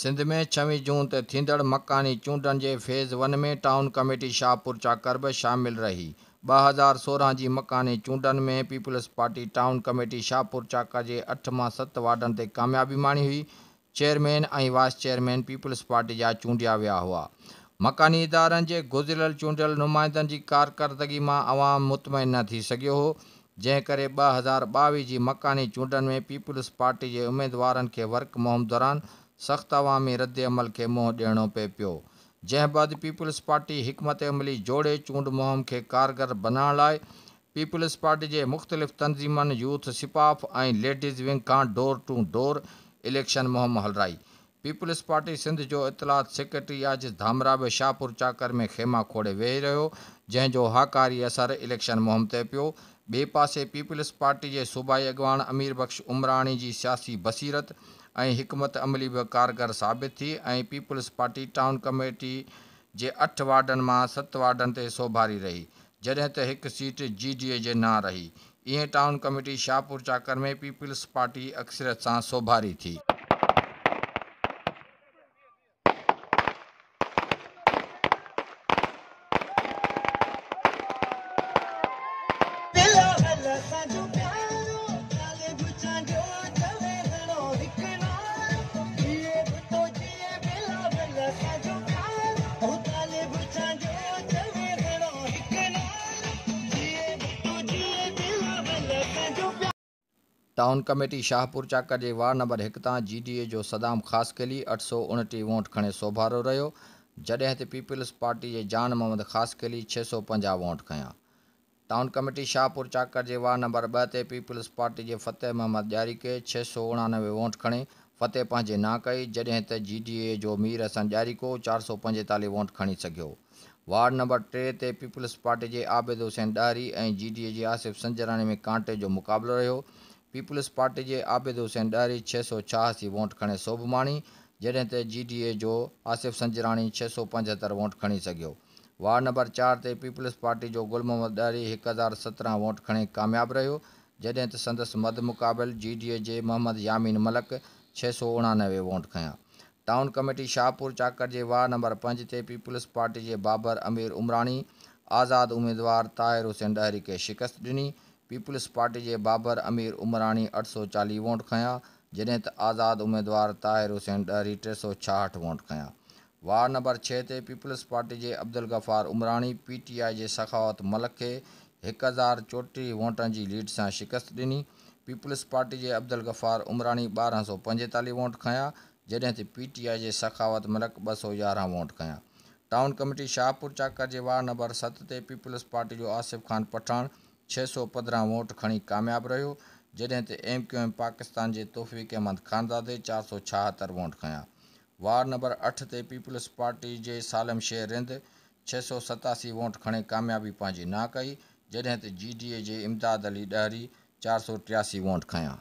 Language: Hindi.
सिंध में छवी जून तींदड़ मकानी चूडन के फेज़ वन में टाउन कमेटी शाहपुर चाकर भी शामिल रही ब हज़ार सोरह की मकानी चूडन में Peoples Party town committee Shahpur Chakar के अठ मां सत वार्डन से कामयाबी माणी हुई चेयरमैन और वाइस चेयरमैन पीपल्स पार्टी जा चूडिया वह हुआ मकानी इदार के गुज़िरियल चूडल नुमाइंद की कारकर्दगी में अवाम मुतमिन न थी हो जैकर ब हज़ार बवी की मकानी चूडन में पीपल्स पार्टी के उम्मीदवार के वर्क मुहिम दौरान सख़्त अवामी रद्द अमल के मुंह ॾियणो पे पियो जै बाद पीपल्स पार्टी हिकमत अमली जोड़े चूंड मुहिम के कारगर बनाने लाइ पीपल्स पार्टी के मुख़्तलिफ़ तनजीमन यूथ सिपाफ़ ऐं लेडीज़ विंग का डोर टू डोर इलेक्शन मुहिम हलराई पीपल्स पार्टी सिंध जो इतलात सेक्रेटरी धामरा धामराब शाहपुर चाकर में खेमा खोड़े वेही रो जो हाकारी असर इलेक्शन मुहम ते पो बे पासे पीपल्स पार्टी के सूबाई अगवान अमीर बख़्श उमराणी की सियासी बसीरत हिकमत अमली भी कारगर साबित थी ऐं पीपल्स पार्टी टाउन कमेटी के अठ वार्डन में सत वार्डन से सोभारी रही जॾहिं त एक सीट जी डी ए के ना रही ईअं टाउन कमेटी शाहपुर चाकर में पीपल्स पार्टी अक्सरियत से सोभारी थी टाउन कमेटी शाहपुर चाकर के वार्ड नंबर एक तां जी जो सदाम खास ख़ासकली अठ सौ उटी वोट खणे सोभारो रो जडे त पीपल्स पार्टी के जान मोहम्मद खास ख़ासकली छः सौ पंजा वोट खयां टाउन कमेटी शाहपुर चाकर के वार्ड नंबर बे पीपल्स पार्टी के फ़तेह मोहम्मद जारी के छः सौ उणानवे वोट खड़े फ़तेह पंहिंजे ना कई जॾहिं त जी डी ए जो मीर हसन जारी को चार सौ पंजेताली वोट खड़ी सको वार्ड नंबर टे पीपल्स पार्टी के आबिद हुसैन डारी A G D A Asif Sanjrani में कांटे जो मुकाबलो रो पीपल्स पार्टी के आबिद हुसैन डारी छह सौ छहासी वोट खड़े सोभ जडे त जी डी ए जो आसिफ़ संजरानी छह सौ पंजहत्तर वोट खड़ी सको वार्ड नंबर चार से पीपल्स पार्टी जो गुल मोहम्मद अली एक हज़ार सत्रह वोट खड़ी कामयाब रो जॾहिं तो संदस मद मुकाबल जी डी ए जे मोहम्मद यामीन मलक छः सौ उणानवे वोट खाया टाउन कमेटी शाहपुर चाकर के वार्ड नंबर पंज से पीपल्स पार्टी के बाबर अमीर उमरानी आज़ाद उम्मीदवार ताहिर हुसैन डहरी के शिकस्त दिनी पीपल्स पार्टी के बाबर अमीर उमरानी अठ सौ चालीह वोट खाया जॾहिं त आज़ाद उमेदवार ताहिर हुसैन डहरी टे सौ छाहठ वोट खाया वार्ड नंबर छः से पीपल्स पार्टी के अब्दुल गफ़ार टी पीटीआई के सखावत मलक के एक हज़ार चौटी वोटन की लीड से शिकस्त दिनी पीपल्स पार्टी के अब्दुल गफ़ार उमरानी बारह सौ पंजेताली वोट खयां जॾहिं त पीटीआई के सखावत मलक ब सौ यारह वोट खाया टाउन कमेटी शाहपुर चाकर के वार्ड नंबर सत से पीपल्स पार्टी जो आसिफ़ ख़ान पठान छः सौ पंद्रह वोट खड़ी कामयाब रो जॾहिं एम क्यू एम पाकिस्तान के तोहफी अहमद ख़ानदादे चार सौ छहत्तर वोट खाया वार्ड नंबर अठ से पीपल्स पार्टी के सालम शहर रिंद छह सौ सतासी वोट खणी कामयाबी पाँच ना कई जॾहिं त जी डी ए के इमदाद अली डहरी चार सौ टियासी वोट खया